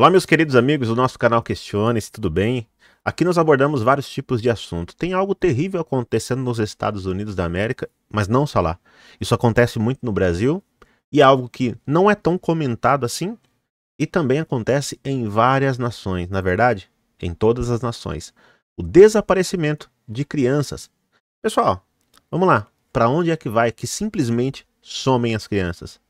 Olá, meus queridos amigos do nosso canal Questione-se, tudo bem? Aqui nós abordamos vários tipos de assunto. Tem algo terrível acontecendo nos Estados Unidos da América, mas não só lá. Isso acontece muito no Brasil e é algo que não é tão comentado assim e também acontece em várias nações, na verdade, em todas as nações. O desaparecimento de crianças. Pessoal, vamos lá. Para onde é que vai que simplesmente somem as crianças?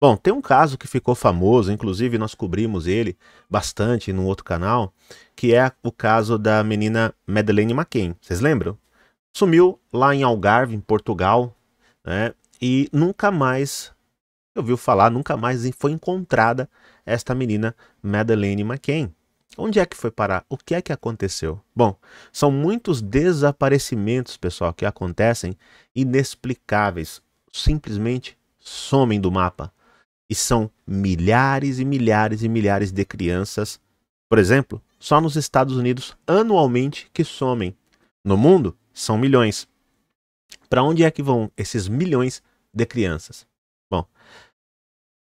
Bom, tem um caso que ficou famoso, inclusive nós cobrimos ele bastante num outro canal, que é o caso da menina Madeleine McCain. Vocês lembram? Sumiu lá em Algarve, em Portugal, né? E nunca mais ouviu falar, nunca mais foi encontrada esta menina Madeleine McCain. Onde é que foi parar? O que é que aconteceu? Bom, são muitos desaparecimentos, pessoal, que acontecem inexplicáveis, simplesmente somem do mapa. E são milhares e milhares e milhares de crianças, por exemplo, só nos Estados Unidos anualmente que somem. No mundo, são milhões. Para onde é que vão esses milhões de crianças? Bom,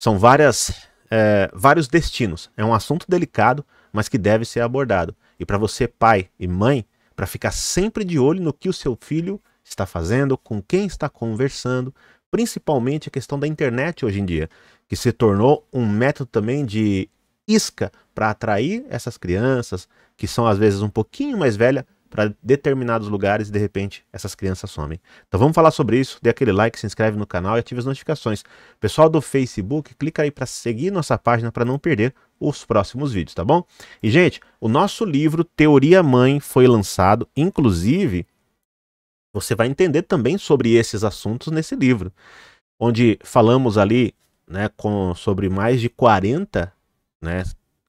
são várias, é, vários destinos. É um assunto delicado, mas que deve ser abordado. E para você, pai e mãe, para ficar sempre de olho no que o seu filho está fazendo, com quem está conversando, principalmente a questão da internet hoje em dia que se tornou um método também de isca para atrair essas crianças, que são às vezes um pouquinho mais velhas, para determinados lugares e de repente essas crianças somem. Então vamos falar sobre isso, dê aquele like, se inscreve no canal e ative as notificações. Pessoal do Facebook, clica aí para seguir nossa página para não perder os próximos vídeos, tá bom? E gente, o nosso livro Teoria Mãe foi lançado, inclusive você vai entender também sobre esses assuntos nesse livro, onde falamos ali né, com, sobre mais de 40 né,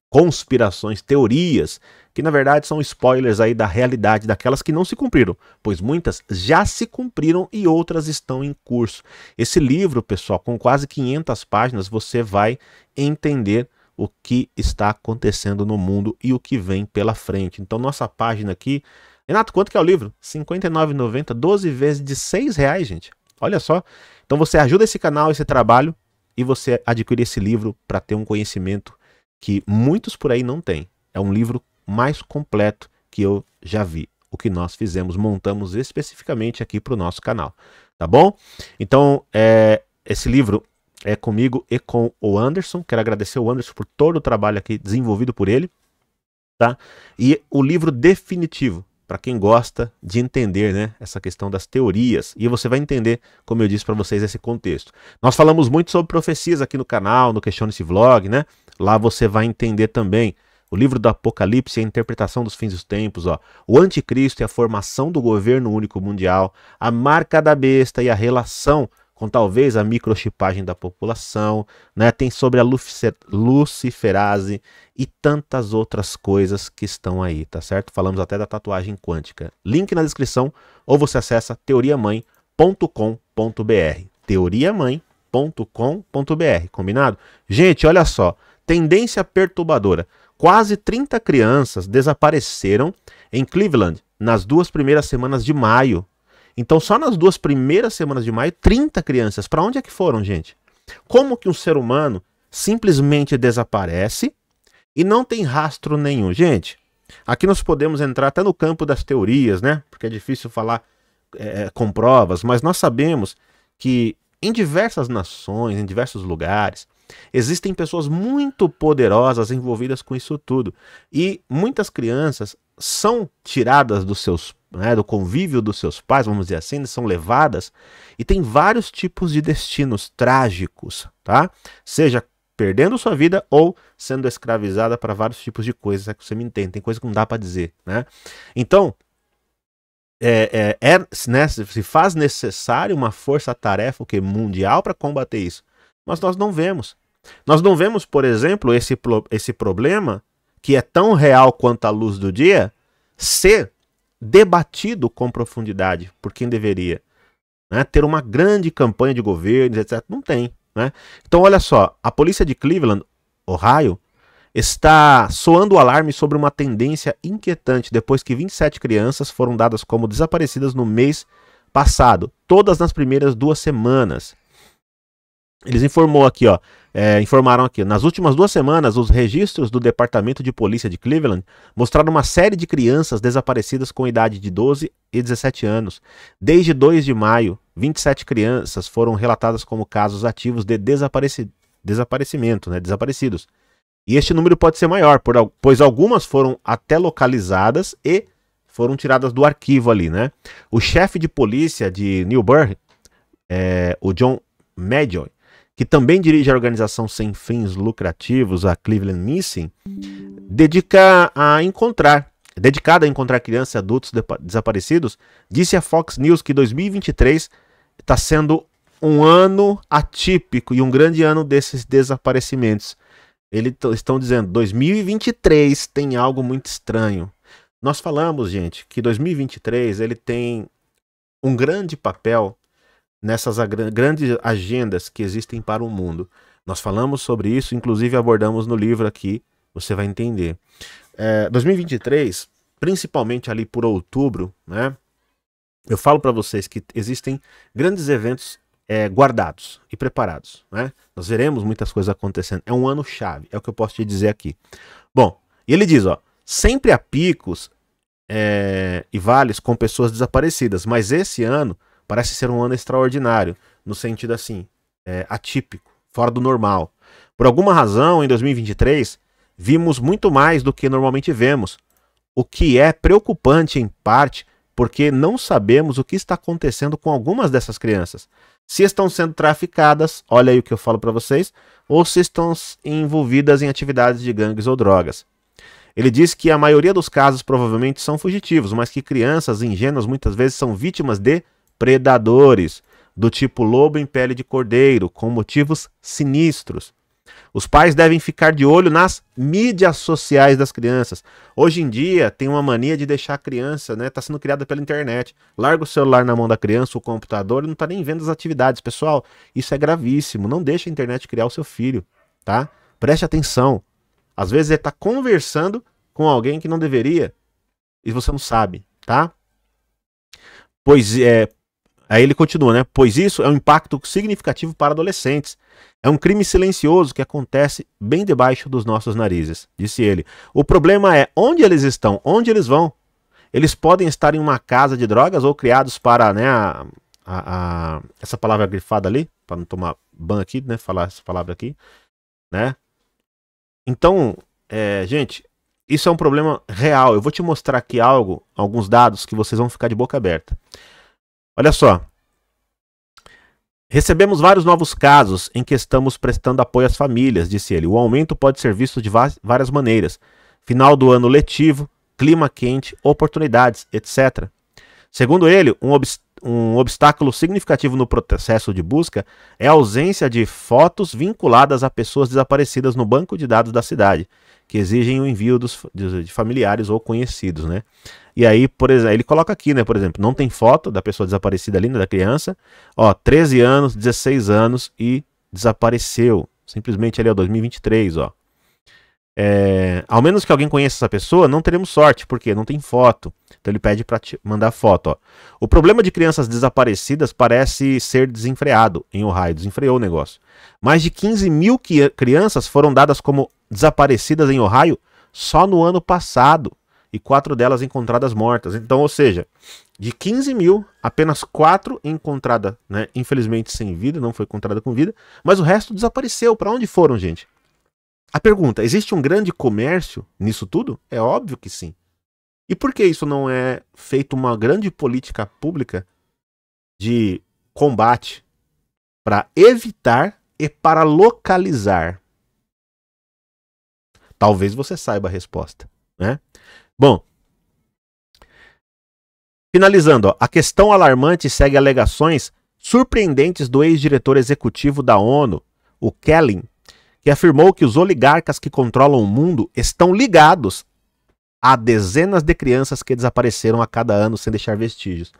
conspirações, teorias, que na verdade são spoilers aí da realidade daquelas que não se cumpriram, pois muitas já se cumpriram e outras estão em curso. Esse livro, pessoal, com quase 500 páginas, você vai entender o que está acontecendo no mundo e o que vem pela frente. Então, nossa página aqui. Renato, quanto que é o livro? R$ 59,90, 12 vezes de R$ reais, gente. Olha só. Então você ajuda esse canal, esse trabalho, e você adquire esse livro para ter um conhecimento que muitos por aí não têm. É um livro mais completo que eu já vi. O que nós fizemos, montamos especificamente aqui para o nosso canal. Tá bom? Então, é, esse livro é comigo e com o Anderson. Quero agradecer o Anderson por todo o trabalho aqui desenvolvido por ele. Tá? E o livro definitivo para quem gosta de entender né, essa questão das teorias. E você vai entender, como eu disse para vocês, esse contexto. Nós falamos muito sobre profecias aqui no canal, no Questione-se Vlog, né? Lá você vai entender também o livro do Apocalipse e a interpretação dos fins dos tempos, ó. O anticristo e a formação do governo único mundial, a marca da besta e a relação com talvez a microchipagem da população, né? tem sobre a luciferase e tantas outras coisas que estão aí, tá certo? Falamos até da tatuagem quântica. Link na descrição ou você acessa teoriamãe.com.br. teoriamãe.com.br, combinado? Gente, olha só, tendência perturbadora. Quase 30 crianças desapareceram em Cleveland nas duas primeiras semanas de maio então, só nas duas primeiras semanas de maio, 30 crianças. Para onde é que foram, gente? Como que um ser humano simplesmente desaparece e não tem rastro nenhum? Gente, aqui nós podemos entrar até no campo das teorias, né? Porque é difícil falar é, é com provas, mas nós sabemos que em diversas nações, em diversos lugares, existem pessoas muito poderosas envolvidas com isso tudo. E muitas crianças são tiradas dos seus né, do convívio dos seus pais, vamos dizer assim, são levadas e tem vários tipos de destinos trágicos, tá? Seja perdendo sua vida ou sendo escravizada para vários tipos de coisas, é que você me entende, tem coisa que não dá para dizer, né? Então, é, é, é né, se faz necessário uma força-tarefa quê mundial para combater isso, mas nós não vemos. Nós não vemos, por exemplo, esse, esse problema que é tão real quanto a luz do dia ser debatido com profundidade por quem deveria. Né? Ter uma grande campanha de governos, etc. Não tem. Né? Então, olha só, a polícia de Cleveland, Ohio, está soando o alarme sobre uma tendência inquietante depois que 27 crianças foram dadas como desaparecidas no mês passado, todas nas primeiras duas semanas. Eles informou aqui, ó, é, informaram aqui, nas últimas duas semanas, os registros do Departamento de Polícia de Cleveland mostraram uma série de crianças desaparecidas com idade de 12 e 17 anos. Desde 2 de maio, 27 crianças foram relatadas como casos ativos de desapareci desaparecimento, né, desaparecidos. E este número pode ser maior, por, pois algumas foram até localizadas e foram tiradas do arquivo ali, né? O chefe de polícia de Newburgh, é, o John Medjoy, que também dirige a organização sem fins lucrativos, a Cleveland Missing, dedica a encontrar dedicada a encontrar crianças e adultos desaparecidos, disse a Fox News que 2023 está sendo um ano atípico e um grande ano desses desaparecimentos. Eles estão dizendo 2023 tem algo muito estranho. Nós falamos, gente, que 2023 ele tem um grande papel nessas grandes agendas que existem para o mundo. Nós falamos sobre isso, inclusive abordamos no livro aqui, você vai entender. É, 2023, principalmente ali por outubro, né? Eu falo para vocês que existem grandes eventos é, guardados e preparados, né? Nós veremos muitas coisas acontecendo. É um ano chave, é o que eu posso te dizer aqui. Bom, e ele diz, ó, sempre há picos é, e vales com pessoas desaparecidas, mas esse ano Parece ser um ano extraordinário, no sentido assim, é, atípico, fora do normal. Por alguma razão, em 2023, vimos muito mais do que normalmente vemos, o que é preocupante em parte porque não sabemos o que está acontecendo com algumas dessas crianças. Se estão sendo traficadas, olha aí o que eu falo para vocês, ou se estão envolvidas em atividades de gangues ou drogas. Ele diz que a maioria dos casos provavelmente são fugitivos, mas que crianças ingênuas muitas vezes são vítimas de predadores, do tipo lobo em pele de cordeiro, com motivos sinistros. Os pais devem ficar de olho nas mídias sociais das crianças. Hoje em dia tem uma mania de deixar a criança, né? Tá sendo criada pela internet. Larga o celular na mão da criança, o computador, e não tá nem vendo as atividades. Pessoal, isso é gravíssimo. Não deixa a internet criar o seu filho, tá? Preste atenção. Às vezes ele tá conversando com alguém que não deveria e você não sabe, tá? Pois é, Aí ele continua, né? Pois isso é um impacto significativo para adolescentes. É um crime silencioso que acontece bem debaixo dos nossos narizes, disse ele. O problema é onde eles estão, onde eles vão. Eles podem estar em uma casa de drogas ou criados para, né, a, a, a, essa palavra grifada ali, para não tomar ban aqui, né, falar essa palavra aqui, né? Então, é, gente, isso é um problema real. Eu vou te mostrar aqui algo, alguns dados que vocês vão ficar de boca aberta. Olha só. Recebemos vários novos casos em que estamos prestando apoio às famílias, disse ele. O aumento pode ser visto de várias maneiras: final do ano letivo, clima quente, oportunidades, etc. Segundo ele, um, obst um obstáculo significativo no processo de busca é a ausência de fotos vinculadas a pessoas desaparecidas no banco de dados da cidade, que exigem o envio dos, de familiares ou conhecidos, né? E aí, por exemplo, ele coloca aqui, né? Por exemplo, não tem foto da pessoa desaparecida ali, né, da criança. Ó, 13 anos, 16 anos e desapareceu. Simplesmente ali é 2023, ó. É, ao menos que alguém conheça essa pessoa, não teremos sorte, porque não tem foto. Então ele pede para mandar foto. Ó. O problema de crianças desaparecidas parece ser desenfreado em Ohio, desenfreou o negócio. Mais de 15 mil crianças foram dadas como desaparecidas em Ohio só no ano passado e quatro delas encontradas mortas. Então, ou seja, de 15 mil, apenas quatro encontrada, né? Infelizmente sem vida, não foi encontrada com vida, mas o resto desapareceu. Para onde foram, gente? A pergunta: existe um grande comércio nisso tudo? É óbvio que sim. E por que isso não é feito uma grande política pública de combate para evitar e para localizar? Talvez você saiba a resposta, né? Bom, finalizando, ó, a questão alarmante segue alegações surpreendentes do ex-diretor executivo da ONU, o Kelling, que afirmou que os oligarcas que controlam o mundo estão ligados a dezenas de crianças que desapareceram a cada ano sem deixar vestígios.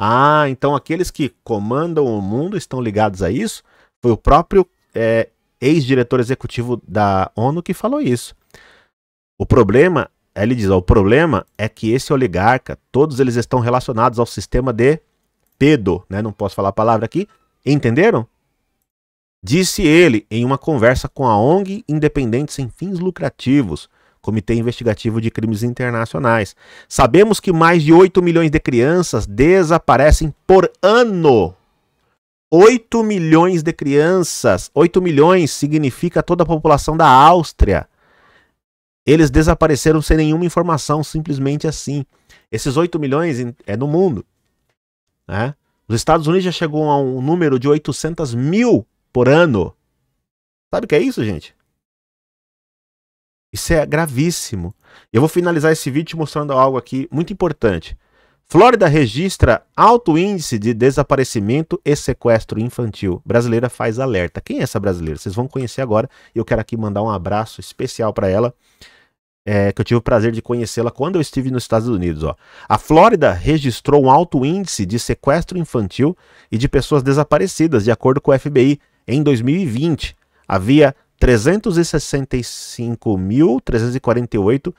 Ah, então aqueles que comandam o mundo estão ligados a isso? Foi o próprio é, ex-diretor executivo da ONU que falou isso. O problema Aí ele diz: ó, o problema é que esse oligarca, todos eles estão relacionados ao sistema de Pedro, né? Não posso falar a palavra aqui. Entenderam? Disse ele em uma conversa com a ONG Independentes sem Fins Lucrativos, Comitê Investigativo de Crimes Internacionais. Sabemos que mais de 8 milhões de crianças desaparecem por ano. 8 milhões de crianças. 8 milhões significa toda a população da Áustria. Eles desapareceram sem nenhuma informação, simplesmente assim. Esses 8 milhões é no mundo. Né? Os Estados Unidos já chegou a um número de 800 mil por ano. Sabe o que é isso, gente? Isso é gravíssimo. Eu vou finalizar esse vídeo mostrando algo aqui muito importante. Flórida registra alto índice de desaparecimento e sequestro infantil. Brasileira faz alerta. Quem é essa brasileira? Vocês vão conhecer agora. Eu quero aqui mandar um abraço especial para ela, é, que eu tive o prazer de conhecê-la quando eu estive nos Estados Unidos. Ó. A Flórida registrou um alto índice de sequestro infantil e de pessoas desaparecidas, de acordo com o FBI. Em 2020, havia 365.348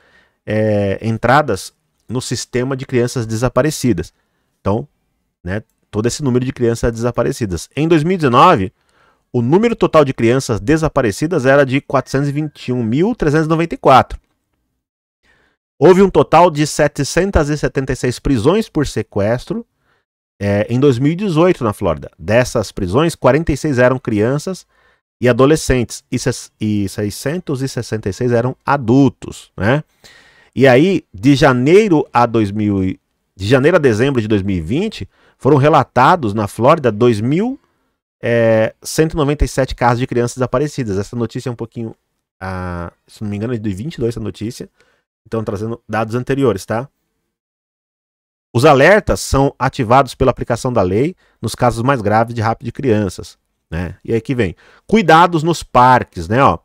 é, entradas no sistema de crianças desaparecidas. Então, né, todo esse número de crianças desaparecidas. Em 2019, o número total de crianças desaparecidas era de 421.394. Houve um total de 776 prisões por sequestro é, em 2018 na Flórida. Dessas prisões, 46 eram crianças e adolescentes e 666 eram adultos, né? E aí, de janeiro a 2000, de janeiro a dezembro de 2020, foram relatados na Flórida 2.197 é, casos de crianças desaparecidas. Essa notícia é um pouquinho, ah, se não me engano, é de 22 essa notícia. Então, trazendo dados anteriores, tá? Os alertas são ativados pela aplicação da lei nos casos mais graves de rapto de crianças, né? E aí que vem. Cuidados nos parques, né, ó?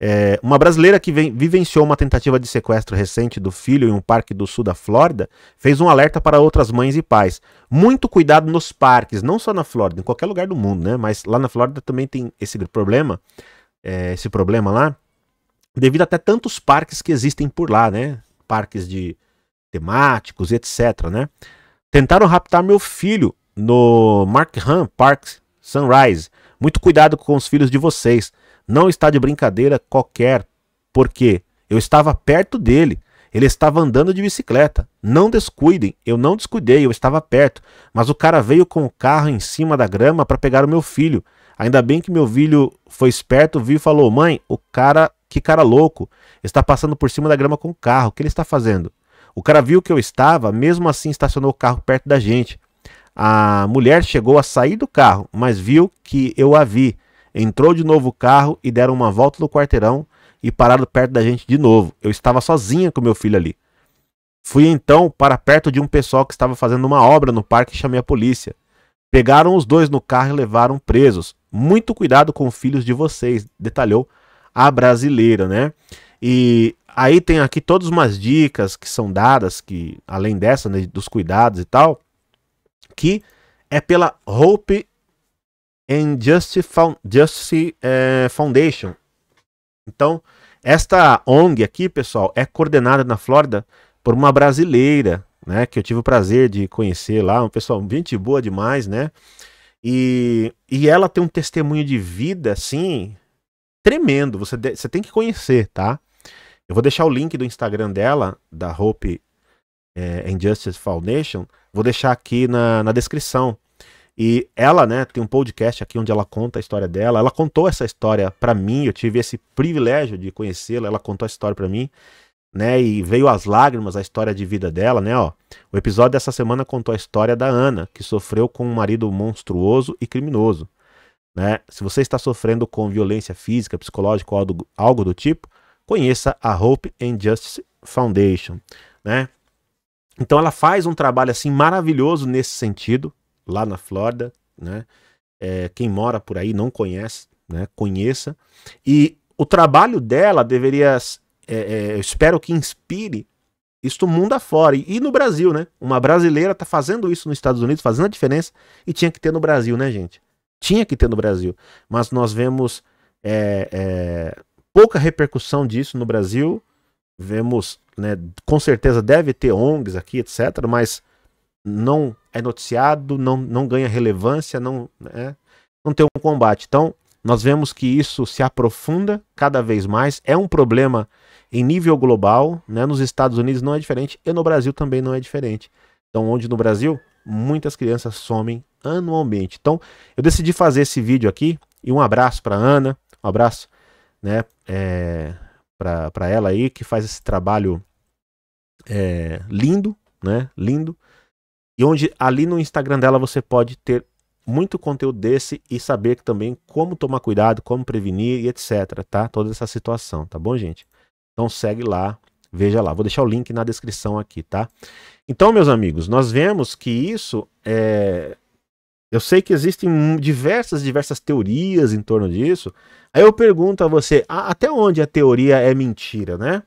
É, uma brasileira que vem, vivenciou uma tentativa de sequestro recente do filho em um parque do sul da Flórida fez um alerta para outras mães e pais. Muito cuidado nos parques, não só na Flórida, em qualquer lugar do mundo, né? Mas lá na Flórida também tem esse problema, é, esse problema lá, devido até tantos parques que existem por lá, né? Parques de temáticos, etc, né? Tentaram raptar meu filho no Markham Park Sunrise. Muito cuidado com os filhos de vocês. Não está de brincadeira qualquer, porque eu estava perto dele. Ele estava andando de bicicleta. Não descuidem, eu não descuidei, eu estava perto. Mas o cara veio com o carro em cima da grama para pegar o meu filho. Ainda bem que meu filho foi esperto, viu e falou: Mãe, o cara, que cara louco, está passando por cima da grama com o carro, o que ele está fazendo? O cara viu que eu estava, mesmo assim estacionou o carro perto da gente. A mulher chegou a sair do carro, mas viu que eu a vi. Entrou de novo o carro e deram uma volta no quarteirão e pararam perto da gente de novo. Eu estava sozinha com meu filho ali. Fui então para perto de um pessoal que estava fazendo uma obra no parque e chamei a polícia. Pegaram os dois no carro e levaram presos. Muito cuidado com filhos de vocês, detalhou a brasileira, né? E aí tem aqui todas umas dicas que são dadas, que além dessa, né, dos cuidados e tal, que é pela Hope and Justice, Justice eh, Foundation. Então, esta ONG aqui, pessoal, é coordenada na Flórida por uma brasileira, né? Que eu tive o prazer de conhecer lá, um pessoal, gente boa demais, né? E, e ela tem um testemunho de vida, assim, tremendo. Você, de, você tem que conhecer, tá? Eu vou deixar o link do Instagram dela, da Hope é, eh, Injustice Foundation, vou deixar aqui na, na descrição. E ela, né, tem um podcast aqui onde ela conta a história dela. Ela contou essa história para mim, eu tive esse privilégio de conhecê-la, ela contou a história para mim, né, e veio às lágrimas a história de vida dela, né, ó. O episódio dessa semana contou a história da Ana, que sofreu com um marido monstruoso e criminoso, né? Se você está sofrendo com violência física, psicológica ou algo, algo do tipo, conheça a Hope and Justice Foundation, né? Então ela faz um trabalho assim maravilhoso nesse sentido, lá na Flórida, né? É, quem mora por aí não conhece, né? Conheça. E o trabalho dela deveria, é, é, eu espero que inspire isto mundo afora. E, e no Brasil, né? Uma brasileira está fazendo isso nos Estados Unidos, fazendo a diferença, e tinha que ter no Brasil, né, gente? Tinha que ter no Brasil. Mas nós vemos é, é, pouca repercussão disso no Brasil. Vemos, né, com certeza deve ter ONGs aqui, etc., mas não é noticiado, não, não ganha relevância, não, né, não tem um combate. Então, nós vemos que isso se aprofunda cada vez mais, é um problema em nível global, né? nos Estados Unidos não é diferente e no Brasil também não é diferente. Então, onde no Brasil muitas crianças somem anualmente. Então, eu decidi fazer esse vídeo aqui e um abraço para Ana, um abraço, né, é, para ela aí que faz esse trabalho é, lindo, né, lindo. E onde ali no Instagram dela você pode ter muito conteúdo desse e saber também como tomar cuidado, como prevenir e etc, tá? Toda essa situação, tá bom, gente? Então segue lá, veja lá. Vou deixar o link na descrição aqui, tá? Então, meus amigos, nós vemos que isso é... Eu sei que existem diversas, diversas teorias em torno disso. Aí eu pergunto a você, a, até onde a teoria é mentira, né?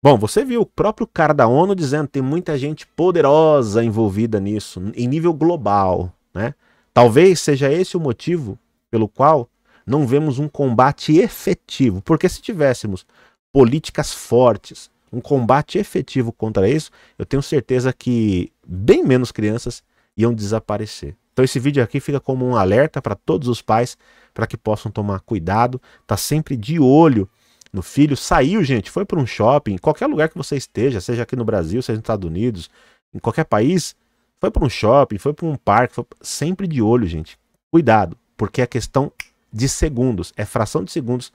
Bom, você viu o próprio cara da ONU dizendo que tem muita gente poderosa envolvida nisso, em nível global. Né? Talvez seja esse o motivo pelo qual não vemos um combate efetivo. Porque se tivéssemos políticas fortes, um combate efetivo contra isso, eu tenho certeza que bem menos crianças iam desaparecer. Então esse vídeo aqui fica como um alerta para todos os pais para que possam tomar cuidado, tá sempre de olho no filho, saiu, gente, foi para um shopping, qualquer lugar que você esteja, seja aqui no Brasil, seja nos Estados Unidos, em qualquer país, foi para um shopping, foi para um parque, foi... sempre de olho, gente. Cuidado, porque é questão de segundos, é fração de segundos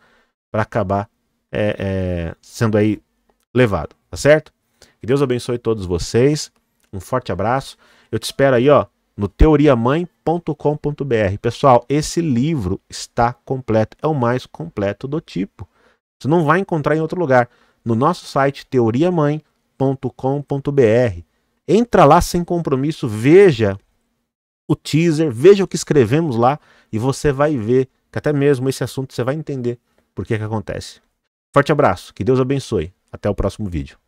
para acabar é, é, sendo aí levado, tá certo? Que Deus abençoe todos vocês. Um forte abraço. Eu te espero aí, ó, no teoriamãe.com.br. Pessoal, esse livro está completo, é o mais completo do tipo. Você não vai encontrar em outro lugar. No nosso site teoriamãe.com.br. Entra lá sem compromisso, veja o teaser, veja o que escrevemos lá e você vai ver que até mesmo esse assunto você vai entender por que, que acontece. Forte abraço, que Deus abençoe. Até o próximo vídeo.